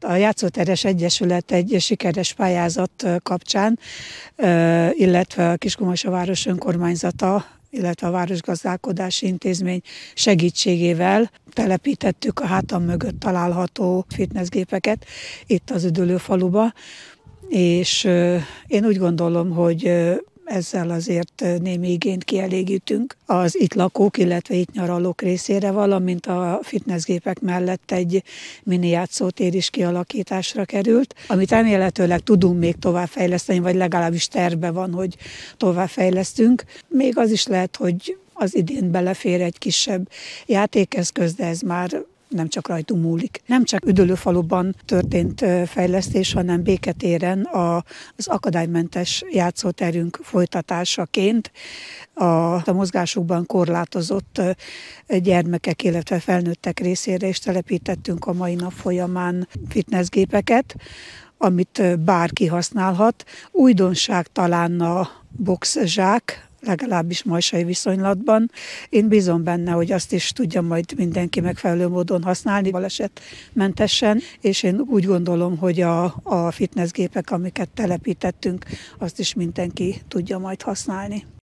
A Játszóteres Egyesület egy sikeres pályázat kapcsán, illetve a Kiskumosa Város Önkormányzata illetve a Városgazdálkodási Intézmény segítségével telepítettük a hátam mögött található fitnessgépeket itt az üdülőfaluba, és én úgy gondolom, hogy ezzel azért némi igényt kielégítünk az itt lakók, illetve itt nyaralók részére, valamint a fitnessgépek mellett egy mini játszótér is kialakításra került, amit remélhetőleg tudunk még továbbfejleszteni, vagy legalábbis terve van, hogy továbbfejlesztünk. Még az is lehet, hogy az idén belefér egy kisebb játékeszköz, de ez már nem csak rajtunk múlik. Nem csak üdülőfaluban történt fejlesztés, hanem béketéren az akadálymentes játszóterünk folytatásaként a, a mozgásukban korlátozott gyermekek, illetve felnőttek részére is telepítettünk a mai nap folyamán fitnessgépeket, amit bárki használhat. Újdonság talán a boxzsák, legalábbis majsai viszonylatban. Én bízom benne, hogy azt is tudja majd mindenki megfelelő módon használni, balesetmentesen, és én úgy gondolom, hogy a, a fitnessgépek, amiket telepítettünk, azt is mindenki tudja majd használni.